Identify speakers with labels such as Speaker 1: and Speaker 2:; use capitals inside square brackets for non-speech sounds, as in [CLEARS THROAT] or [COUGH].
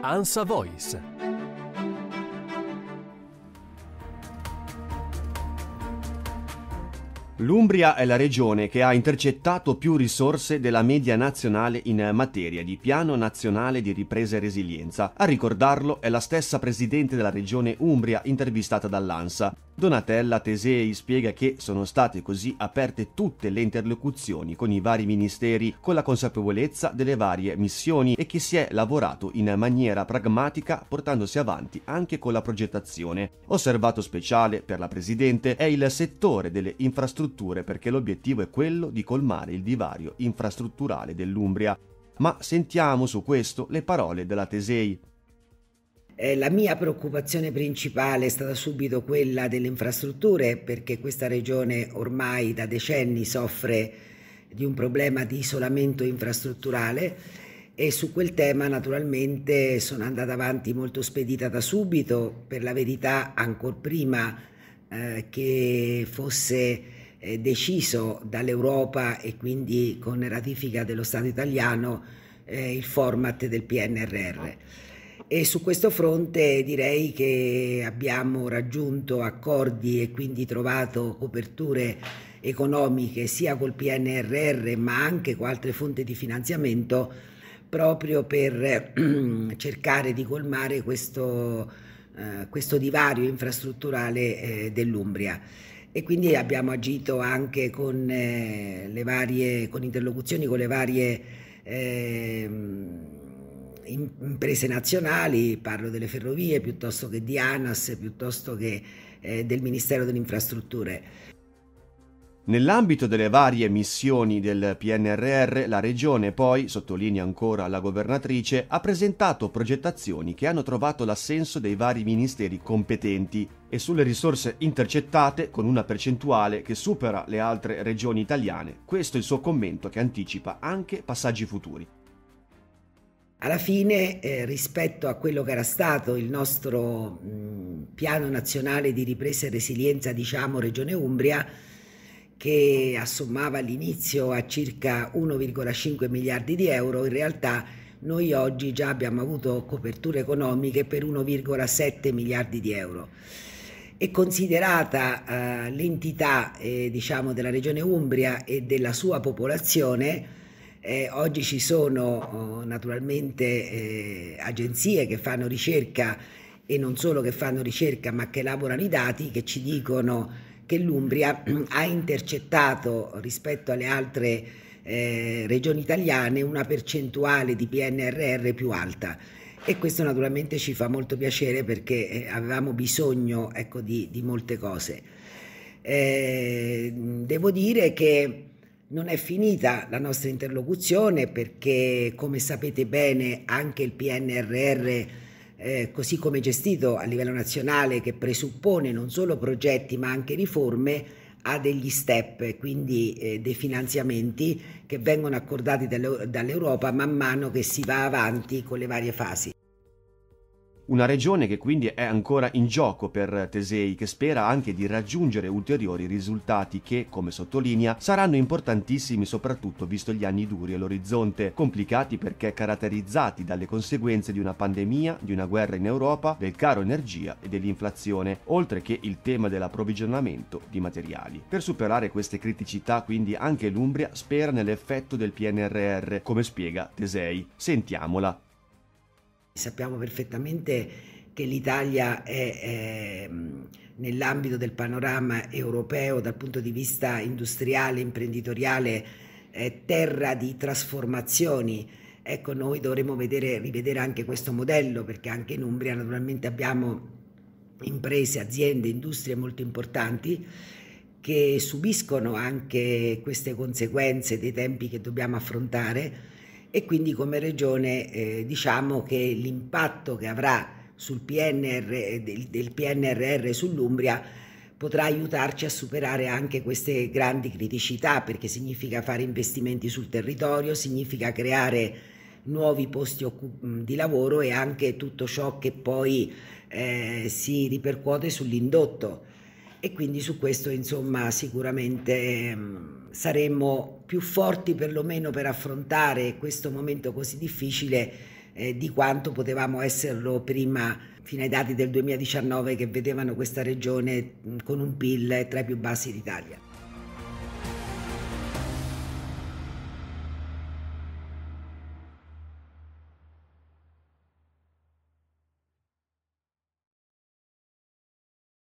Speaker 1: Ansa Voice. L'Umbria è la regione che ha intercettato più risorse della media nazionale in materia di piano nazionale di ripresa e resilienza. A ricordarlo è la stessa presidente della regione Umbria intervistata dall'ANSA. Donatella Tesei spiega che sono state così aperte tutte le interlocuzioni con i vari ministeri con la consapevolezza delle varie missioni e che si è lavorato in maniera pragmatica portandosi avanti anche con la progettazione. Osservato speciale per la Presidente è il settore delle infrastrutture perché l'obiettivo è quello di colmare il divario infrastrutturale dell'Umbria. Ma
Speaker 2: sentiamo su questo le parole della Tesei. Eh, la mia preoccupazione principale è stata subito quella delle infrastrutture perché questa regione ormai da decenni soffre di un problema di isolamento infrastrutturale e su quel tema naturalmente sono andata avanti molto spedita da subito, per la verità ancora prima eh, che fosse eh, deciso dall'Europa e quindi con ratifica dello Stato italiano eh, il format del PNRR e su questo fronte direi che abbiamo raggiunto accordi e quindi trovato coperture economiche sia col PNRR ma anche con altre fonti di finanziamento proprio per ehm, cercare di colmare questo, eh, questo divario infrastrutturale eh, dell'Umbria e quindi abbiamo agito anche con, eh, le varie, con interlocuzioni con le varie ehm, imprese nazionali, parlo delle ferrovie piuttosto che di ANAS, piuttosto che eh, del Ministero delle Infrastrutture.
Speaker 1: Nell'ambito delle varie missioni del PNRR, la Regione poi, sottolinea ancora la governatrice, ha presentato progettazioni che hanno trovato l'assenso dei vari ministeri competenti e sulle risorse intercettate con una percentuale che supera le altre regioni italiane. Questo è il suo commento che anticipa anche passaggi futuri.
Speaker 2: Alla fine, eh, rispetto a quello che era stato il nostro mh, piano nazionale di ripresa e resilienza, diciamo Regione Umbria, che assommava all'inizio a circa 1,5 miliardi di euro, in realtà noi oggi già abbiamo avuto coperture economiche per 1,7 miliardi di euro. E considerata eh, l'entità eh, diciamo, della Regione Umbria e della sua popolazione, eh, oggi ci sono oh, naturalmente eh, agenzie che fanno ricerca e non solo che fanno ricerca ma che elaborano i dati che ci dicono che l'Umbria [CLEARS THROAT] ha intercettato rispetto alle altre eh, regioni italiane una percentuale di PNRR più alta e questo naturalmente ci fa molto piacere perché eh, avevamo bisogno ecco, di, di, molte cose. Eh, devo dire che non è finita la nostra interlocuzione perché, come sapete bene, anche il PNRR, eh, così come gestito a livello nazionale, che presuppone non solo progetti ma anche riforme, ha degli step, quindi eh, dei finanziamenti che vengono accordati dall'Europa man mano che si va avanti con le varie fasi.
Speaker 1: Una regione che quindi è ancora in gioco per Tesei, che spera anche di raggiungere ulteriori risultati che, come sottolinea, saranno importantissimi soprattutto visto gli anni duri all'orizzonte, complicati perché caratterizzati dalle conseguenze di una pandemia, di una guerra in Europa, del caro energia e dell'inflazione, oltre che il tema dell'approvvigionamento di materiali. Per superare queste criticità, quindi, anche l'Umbria spera nell'effetto del PNRR, come spiega Tesei. Sentiamola.
Speaker 2: Sappiamo perfettamente che l'Italia è, è mm, nell'ambito del panorama europeo dal punto di vista industriale, imprenditoriale, è terra di trasformazioni. Ecco, noi dovremmo vedere, rivedere anche questo modello perché anche in Umbria naturalmente abbiamo imprese, aziende, industrie molto importanti che subiscono anche queste conseguenze dei tempi che dobbiamo affrontare e quindi come regione eh, diciamo che l'impatto che avrà sul PNR, eh, del, del PNRR sull'Umbria potrà aiutarci a superare anche queste grandi criticità perché significa fare investimenti sul territorio, significa creare nuovi posti di lavoro e anche tutto ciò che poi eh, si ripercuote sull'indotto e quindi su questo insomma sicuramente mh, mm, saremmo più forti perlomeno per affrontare questo momento così difficile eh, di quanto potevamo esserlo prima fino ai dati del 2019 che vedevano questa regione mm, con un PIL tra i più bassi d'Italia.